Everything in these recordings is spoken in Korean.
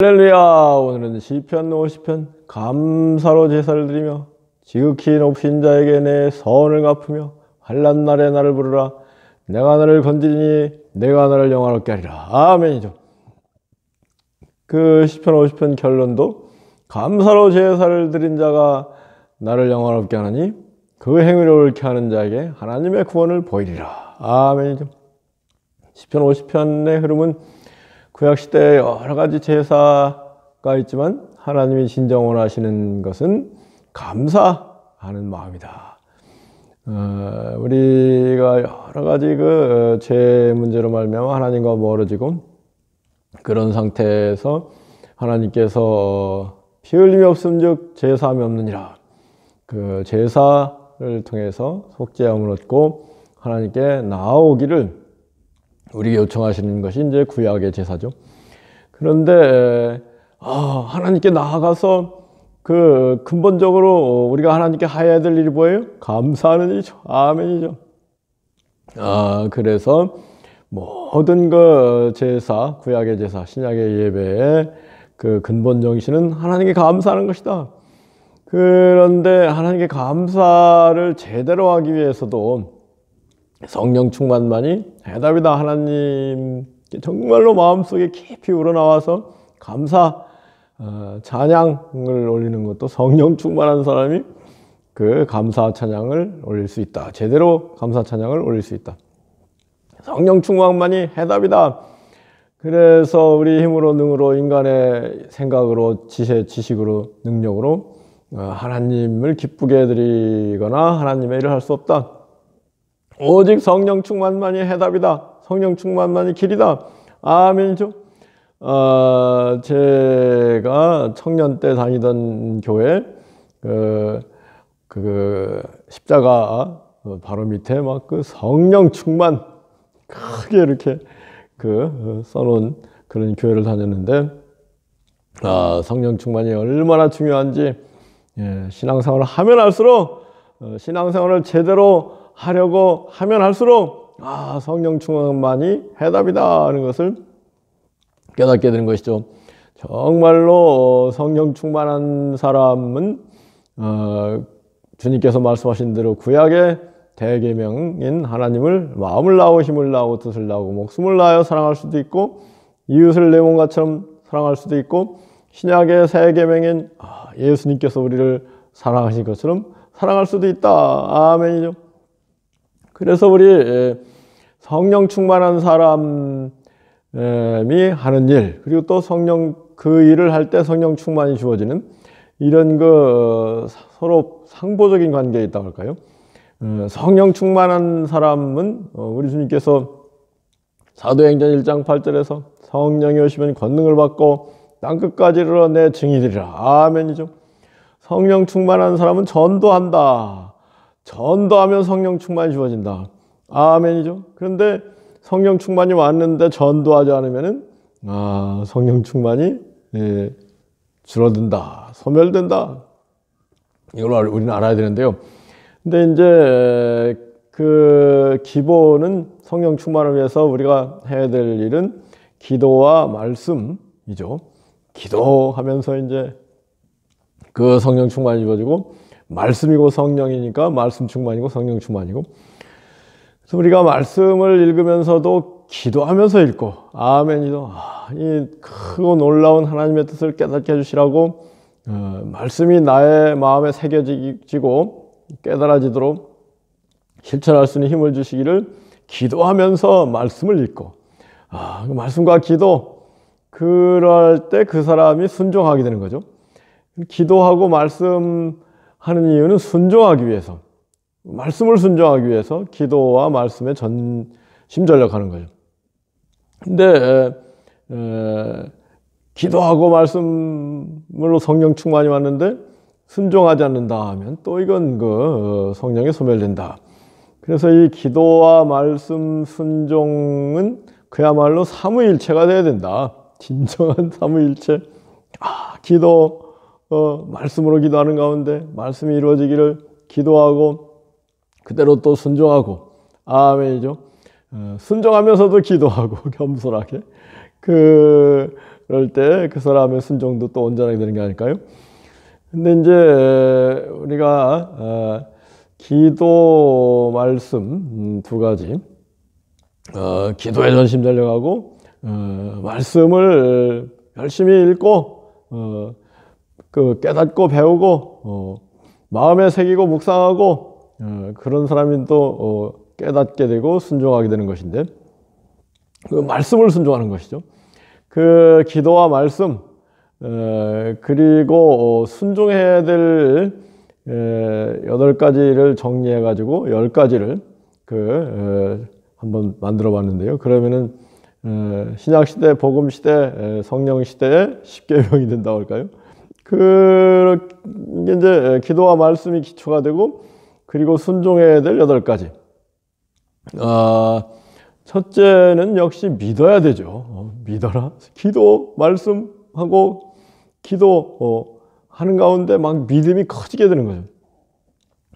할렐루야 오늘은 시편 50편 감사로 제사를 드리며 지극히 높인 자에게 내 서원을 갚으며 환란 날에 나를 부르라 내가 나를 건지니 내가 나를 영화롭게 하리라 아멘이죠 그 시편 50편 결론도 감사로 제사를 드린 자가 나를 영화롭게 하느니 그 행위를 옳게 하는 자에게 하나님의 구원을 보이리라 아멘이죠 시편 50편의 흐름은 구약시대에 여러 가지 제사가 있지만 하나님이 진정 원하시는 것은 감사하는 마음이다. 어, 우리가 여러 가지 그죄 어, 문제로 말미 하나님과 멀어지고 그런 상태에서 하나님께서 어, 피 흘림이 없음즉 제사함이 없느니라 그 제사를 통해서 속죄함을 얻고 하나님께 나아오기를 우리에게 요청하시는 것이 이제 구약의 제사죠. 그런데 아, 하나님께 나아가서 그 근본적으로 우리가 하나님께 해야 될 일이 뭐예요? 감사하는 일이죠. 아멘이죠. 아, 그래서 모든 그 제사, 구약의 제사, 신약의 예배의 그 근본 정신은 하나님께 감사하는 것이다. 그런데 하나님께 감사를 제대로 하기 위해서도 성령 충만만이 해답이다. 하나님 정말로 마음속에 깊이 우러나와서 감사, 어, 찬양을 올리는 것도 성령 충만한 사람이 그 감사 찬양을 올릴 수 있다. 제대로 감사 찬양을 올릴 수 있다. 성령 충만만이 해답이다. 그래서 우리 힘으로 능으로 인간의 생각으로 지혜 지식으로 능력으로 어, 하나님을 기쁘게 드리거나 하나님의 일을 할 수 없다. 오직 성령 충만만이 해답이다. 성령 충만만이 길이다. 아멘이죠. 어, 제가 청년 때 다니던 교회 그, 그 십자가 어, 바로 밑에 막 그 성령 충만 크게 이렇게 그 어, 써놓은 그런 교회를 다녔는데 아, 성령 충만이 얼마나 중요한지 예, 신앙생활을 하면 할수록 어, 신앙생활을 제대로 하려고 하면 할수록 아 성령 충만이 해답이다 하는 것을 깨닫게 되는 것이죠. 정말로 성령 충만한 사람은 어, 주님께서 말씀하신 대로 구약의 대계명인 하나님을 마음을 나오 힘을 나오 뜻을 나오고 목숨을 나여 사랑할 수도 있고 이웃을 내 몸과처럼 사랑할 수도 있고 신약의 새 계명인 아, 예수님께서 우리를 사랑하신 것처럼 사랑할 수도 있다. 아멘이죠. 그래서 우리 예, 성령 충만한 사람이 하는 일 그리고 또 성령 그 일을 할 때 성령 충만이 주어지는 이런 그 서로 상보적인 관계에 있다고 할까요? 어, 성령 충만한 사람은 어, 우리 주님께서 사도행전 1장 8절에서 성령이 오시면 권능을 받고 땅 끝까지 이내 증인이라 아멘이죠. 성령 충만한 사람은 전도한다. 전도하면 성령 충만이 주어진다. 아멘이죠. 그런데 성령 충만이 왔는데 전도하지 않으면 아, 성령 충만이 예, 줄어든다. 소멸된다. 이걸 우리는 알아야 되는데요. 근데 이제 그 기본은 성령 충만을 위해서 우리가 해야 될 일은 기도와 말씀이죠. 기도하면서 이제 그 성령 충만이 주어지고 말씀이고 성령이니까 말씀 충만이고 성령 충만이고 그래서 우리가 말씀을 읽으면서도 기도하면서 읽고 아멘이도 아, 이 크고 놀라운 하나님의 뜻을 깨닫게 해주시라고 어, 말씀이 나의 마음에 새겨지고 깨달아지도록 실천할 수 있는 힘을 주시기를 기도하면서 말씀을 읽고 아, 그 말씀과 기도 그럴 때 그 사람이 순종하게 되는 거죠. 기도하고 말씀 하는 이유는 순종하기 위해서 말씀을 순종하기 위해서 기도와 말씀에 전심 전력하는 거죠. 근데 에, 에, 기도하고 말씀으로 성령 충만이 왔는데 순종하지 않는다 하면 또 이건 그 어, 성령에 소멸된다. 그래서 이 기도와 말씀 순종은 그야말로 삼위일체가 돼야 된다. 진정한 삼위일체. 아, 기도 어, 말씀으로 기도하는 가운데 말씀이 이루어지기를 기도하고 그대로 또 순종하고 아멘이죠. 어, 순종하면서도 기도하고 겸손하게 그, 럴때 그 사람의 순종도 또 온전하게 되는 게 아닐까요? 근데 이제 우리가 어, 기도 말씀 음, 두 가지 어, 기도에 전심 전려하고 말씀을 열심히 읽고 그 깨닫고 배우고 어, 마음에 새기고 묵상하고 어, 그런 사람이 또 어, 깨닫게 되고 순종하게 되는 것인데 그 말씀을 순종하는 것이죠. 그 기도와 말씀 에, 어, 그리고 어, 순종해야 될 에, 여덟 가지를 정리해 가지고 열 가지를 그 에, 한번 만들어 봤는데요. 그러면은 어, 신약 시대, 복음 시대, 성령 시대에 십계명이 된다 할까요? 그게 이제 기도와 말씀이 기초가 되고 그리고 순종해야 될 여덟 가지. 아, 첫째는 역시 믿어야 되죠. 어, 믿어라. 기도, 말씀하고 기도 어, 하는 가운데 막 믿음이 커지게 되는 거죠.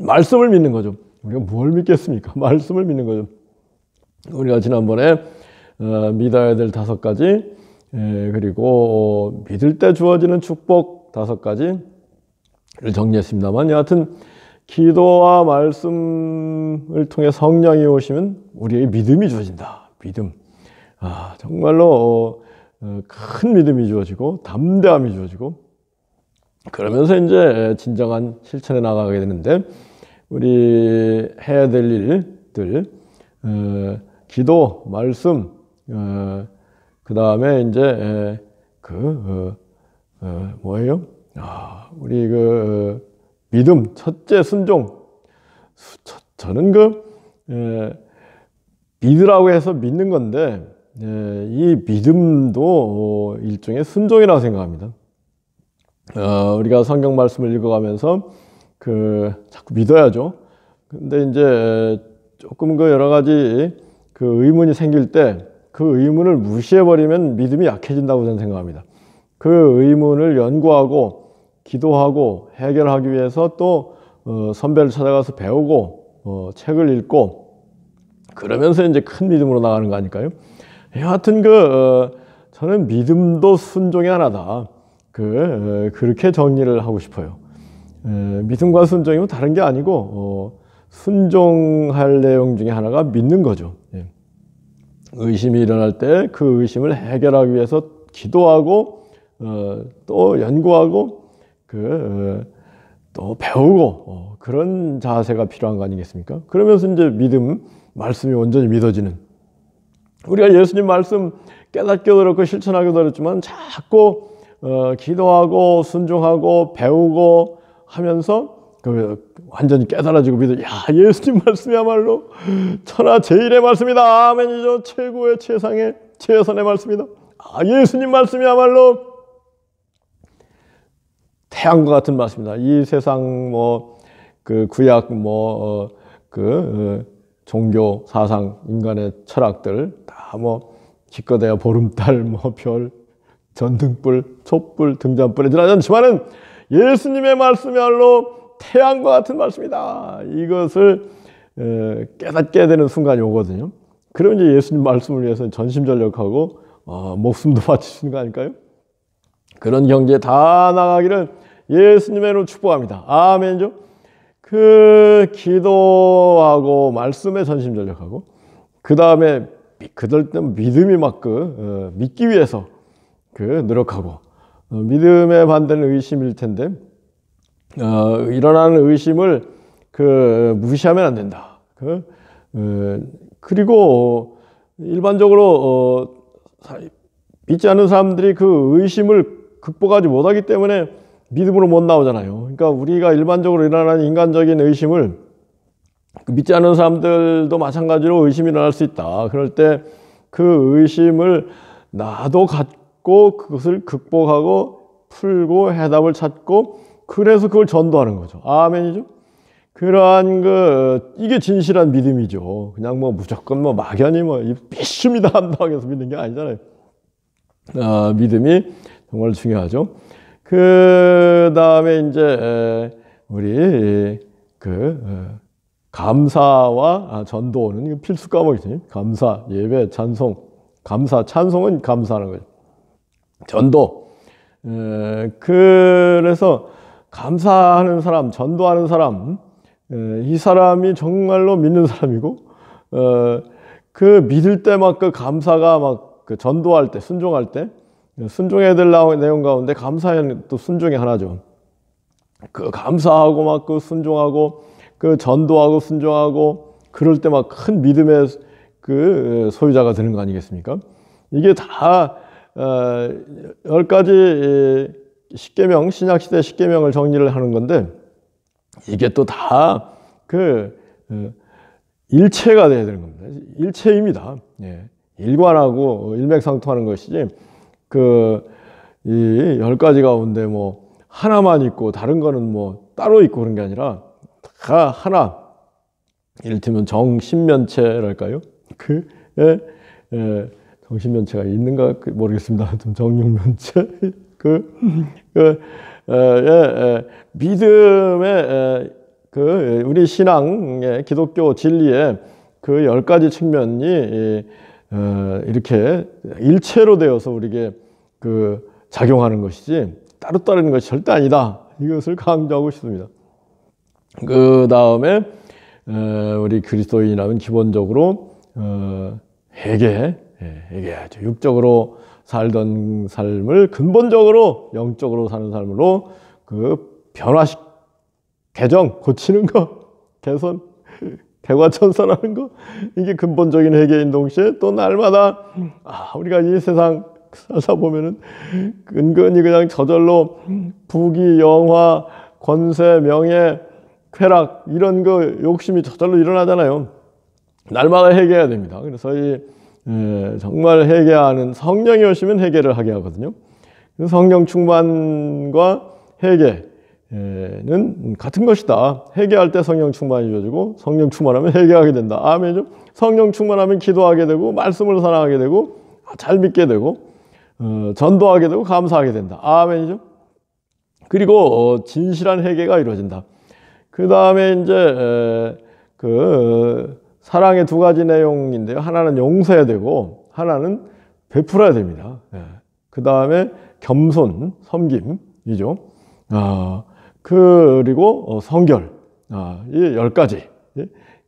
말씀을 믿는 거죠. 우리가 뭘 믿겠습니까? 말씀을 믿는 거죠. 우리가 지난번에 어, 믿어야 될 다섯 가지 예, 그리고 어, 믿을 때 주어지는 축복 다섯 가지를 정리했습니다만 여하튼 기도와 말씀을 통해 성령이 오시면 우리의 믿음이 주어진다. 믿음. 아, 정말로 어, 어, 큰 믿음이 주어지고 담대함이 주어지고 그러면서 이제 진정한 실천에 나가게 되는데 우리 해야 될 일들 어, 기도 말씀 어, 그 다음에 이제 그 어, 어, 뭐예요? 아, 우리 그 믿음 첫째 순종. 저는 그 에, 예, 믿으라고 해서 믿는 건데 에, 예, 이 믿음도 일종의 순종이라고 생각합니다. 어, 우리가 성경 말씀을 읽어가면서 그 자꾸 믿어야죠. 근데 이제 조금 그 여러 가지 그 의문이 생길 때 그 의문을 무시해버리면 믿음이 약해진다고 저는 생각합니다. 그 의문을 연구하고 기도하고 해결하기 위해서 또 어, 선배를 찾아가서 배우고 어, 책을 읽고 그러면서 이제 큰 믿음으로 나가는 거 아닐까요? 예, 여하튼 그 어, 저는 믿음도 순종의 하나다. 그 그렇게 정리를 하고 싶어요. 믿음과 순종이 뭐 다른 게 아니고 순종할 내용 중에 하나가 믿는 거죠. 예. 의심이 일어날 때 그 의심을 해결하기 위해서 기도하고 어, 또 연구하고 그또 어, 배우고 어, 그런 자세가 필요한 거 아니겠습니까? 그러면서 이제 믿음 말씀이 온전히 믿어지는 우리가 예수님 말씀 깨닫기도 그고 실천하기도 그지만 자꾸 기도하고 순종하고 배우고 하면서 그 완전히 깨달아지고 믿어. 야 예수님 말씀이야말로 천하 제일의 말씀이다. 아멘이죠. 최고의 최상의 최선의 말씀이다. 아 예수님 말씀이야말로 태양과 같은 말씀입니다. 이 세상 뭐 그 구약 뭐그 어, 어, 종교 사상 인간의 철학들 다뭐 기껏해야 보름달 뭐 별 전등불 촛불 등잔불에 지나지만은 예수님의 말씀이야말로 태양과 같은 말씀이다. 이것을 깨닫게 되는 순간이 오거든요. 그러면 이제 예수님 말씀을 위해서 전심전력하고 어, 목숨도 바치시는 거 아닐까요? 그런 경지에 다 나가기를 예수님의 이름으로 축복합니다. 아멘죠. 그 기도하고 말씀에 전심 전력하고 그 다음에 그들 때 믿음이 막그 어, 믿기 위해서 그 노력하고 어, 믿음에 반대는 의심일 텐데 어, 일어나는 의심을 그 무시하면 안 된다. 그 에, 어, 그리고 일반적으로 어, 믿지 않는 사람들이 그 의심을 극복하지 못하기 때문에 믿음으로 못 나오잖아요. 그러니까 우리가 일반적으로 일어나는 인간적인 의심을 그 믿지 않는 사람들도 마찬가지로 의심이 일어날 수 있다. 그럴 때 그 의심을 나도 갖고 그것을 극복하고 풀고 해답을 찾고 그래서 그걸 전도하는 거죠. 아멘이죠. 그러한 그 이게 진실한 믿음이죠. 그냥 뭐 무조건 뭐 막연히 뭐 믿습니다 한다고 해서 믿는 게 아니잖아요. 아, 믿음이 정말 중요하죠. 그 다음에 이제 우리 그 어, 감사와 아, 전도는 필수 과목이지 감사, 예배, 찬송. 감사, 찬송은 감사하는 거죠. 전도. 그래서 감사하는 사람, 전도하는 사람, 이 사람이 정말로 믿는 사람이고, 어, 그 믿을 때 막 그 감사가 막 그 전도할 때, 순종할 때, 순종해야 될 내용 가운데 감사의 또 순종의 하나죠. 그 감사하고 막 그 순종하고 그 전도하고 순종하고 그럴 때 막 큰 믿음의 그 소유자가 되는 거 아니겠습니까? 이게 다열 어, 가지 십계명 신약 시대 십계명을 정리를 하는 건데 이게 또 다그 어, 일체가 돼야 되는 겁니다. 일체입니다. 예. 일관하고 일맥상통하는 것이지 그이열 가지 가운데 뭐 하나만 있고 다른 거는 뭐 따로 있고 그런 게 아니라 다 하나 이를테면 정신면체랄까요? 그 예, 예, 정신면체가 있는가 그 모르겠습니다. 좀 정육면체 그, 그 예, 예, 믿음의 예, 그 우리 신앙의 기독교 진리의 그 열 가지 측면이 어, 이렇게 일체로 되어서 우리에게 그 작용하는 것이지 따로따르는 것이 절대 아니다. 이것을 강조하고 싶습니다. 그 다음에 어, 우리 그리스도인이라면 기본적으로 어, 회개, 예, 회개 아주 육적으로 살던 삶을 근본적으로 영적으로 사는 삶으로 그 변화식 개정 고치는 것 개선 대과천선하는 거 이게 근본적인 회계인 동시에 또 날마다 아, 우리가 이 세상 살다 보면은 은근히 그냥 저절로 부귀 영화 권세 명예 쾌락 이런 거 욕심이 저절로 일어나잖아요. 날마다 회개해야 됩니다. 그래서 이 예, 정말 회개하는 성령이 오시면 회개를 하게 하거든요. 성령 충만과 회개 는 같은 것이다. 회개할 때 성령 충만이 주어지고 성령 충만하면 회개하게 된다. 아멘이죠. 성령 충만하면 기도하게 되고 말씀을 사랑하게 되고 아, 잘 믿게 되고 어, 전도하게 되고 감사하게 된다. 아멘이죠. 그리고 어, 진실한 회개가 이루어진다. 그 다음에 이제 에, 그 사랑의 두 가지 내용인데요. 하나는 용서해야 되고 하나는 베풀어야 됩니다. 예. 그 다음에 겸손, 섬김이죠. 아, 어, 그리고 어, 성결 아, 이열 가지 예?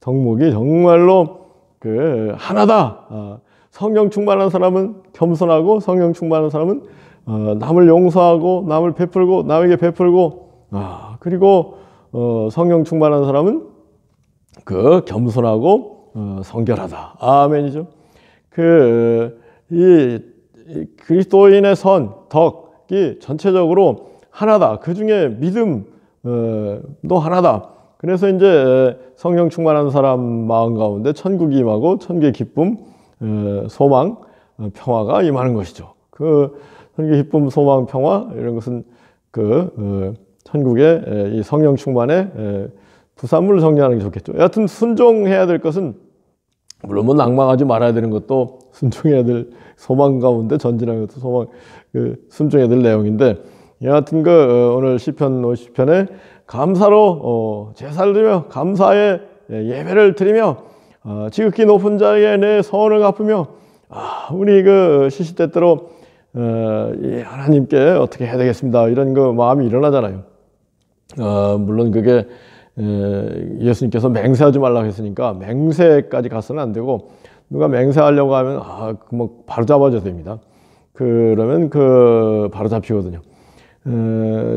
덕목이 정말로 그 하나다. 아, 성령 충만한 사람은 겸손하고 성령 충만한 사람은 어, 남을 용서하고 남을 베풀고 남에게 베풀고 아, 그리고 어, 성령 충만한 사람은 그 겸손하고 성결하다. 아멘이죠. 그 이 그리스도인의 선 덕이 전체적으로 하나다. 그 중에 믿음도 어, 하나다. 그래서 이제 성령 충만한 사람 마음 가운데 천국이 임하고 천국의 기쁨, 소망, 어, 평화가 임하는 것이죠. 그 천국의 기쁨, 소망, 평화 이런 것은 그 어, 천국의 이 성령 충만의 부산물을 정리하는 게 좋겠죠. 여하튼 순종해야 될 것은 물론 뭐 낙망하지 말아야 되는 것도 순종해야 될 소망 가운데 전진하는 것도 소망 그 순종해야 될 내용인데 예, 여하튼 그 어, 오늘 시편 50편에 감사로 어, 제사를 드리며 감사의 예, 예배를 드리며 어, 지극히 높은 자에게 내 소원을 갚으며 아, 우리 그 시시때때로 하나님께 어떻게 해야 되겠습니다 이런 그 마음이 일어나잖아요. 물론 그게 예수님께서 맹세하지 말라고 했으니까 맹세까지 가서는 안 되고 누가 맹세하려고 하면 아뭐 그 바로 잡아줘야 됩니다. 그러면 그 바로 잡히거든요.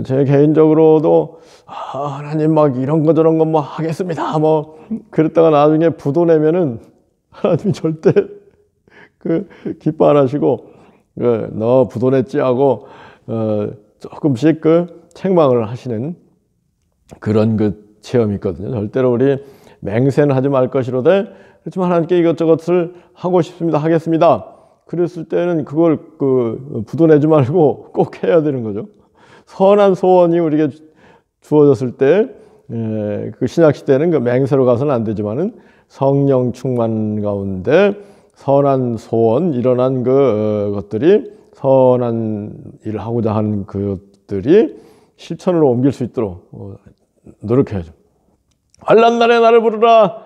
제 개인적으로도 아, 하나님 막 이런 거 저런 거 뭐 하겠습니다 뭐 그랬다가 나중에 부도 내면은 하나님이 절대 그 기뻐 안 하시고 그, 너 부도 냈지 하고 어, 조금씩 그 책망을 하시는 그런 그 체험이 있거든요. 절대로 우리 맹세는 하지 말 것이로되 그렇지만 하나님께 이것저것을 하고 싶습니다 하겠습니다. 그랬을 때는 그걸 그 부도 내지 말고 꼭 해야 되는 거죠. 선한 소원이 우리에게 주어졌을 때그 예, 신약 시대는 그 맹세로 가서는 안 되지만은 성령 충만 가운데 선한 소원 일어난 그 어, 것들이 선한 일을 하고자 하는 그것들이 실천으로 옮길 수 있도록 어, 노력해야죠. 알란 날에 나를 부르라.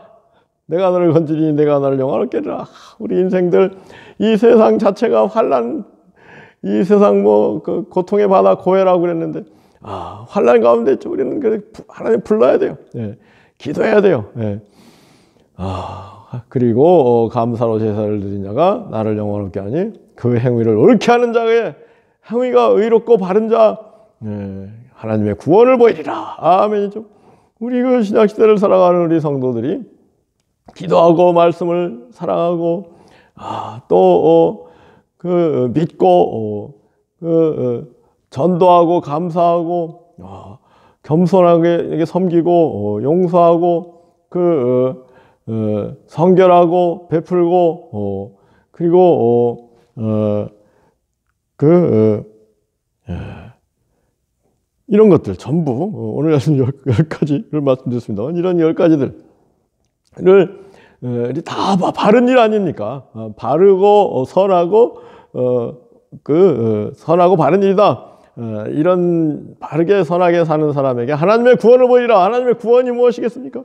내가 너를 건지니 내가 나를 영화롭게 하라. 우리 인생들 이 세상 자체가 환란 이 세상 뭐 그 고통의 바다 고해라고 그랬는데 아 환란 가운데 우리는 그래 하나님 불러야 돼요. 예. 기도해야 돼요. 예. 아 그리고 어, 감사로 제사를 드린 자가 나를 영원롭게 하니 그 행위를 옳게 하는 자의 행위가 의롭고 바른 자 예. 하나님의 구원을 보이리라. 아멘이죠. 우리 그 신약 시대를 살아가는 우리 성도들이 기도하고 말씀을 사랑하고 아, 또 어, 그 어, 믿고 어, 그 어, 전도하고 감사하고 아, 겸손하게 섬기고 용서하고 그 성결하고 베풀고 그리고 그 예. 이런 것들 전부 오늘 말씀 열 가지를 말씀드렸습니다. 이런 열 가지들을 어, 이제 다 바른 일 아닙니까? 어, 바르고 선하고 어, 그 선하고 바른 일이다. 이런 바르게 선하게 사는 사람에게 하나님의 구원을 보이라. 하나님의 구원이 무엇이겠습니까?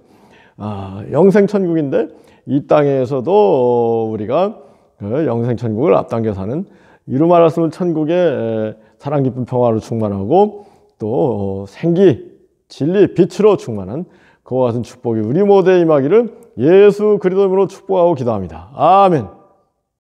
아, 영생 천국인데 이 땅에서도 우리가 그 영생 천국을 앞당겨 사는 이루 말하으면 천국의 사랑 깊은 평화로 충만하고 또 생기 진리 빛으로 충만한 그와 같은 축복이 우리 모두에 임하기를 예수 그리스도로 으 축복하고 기도합니다. 아멘.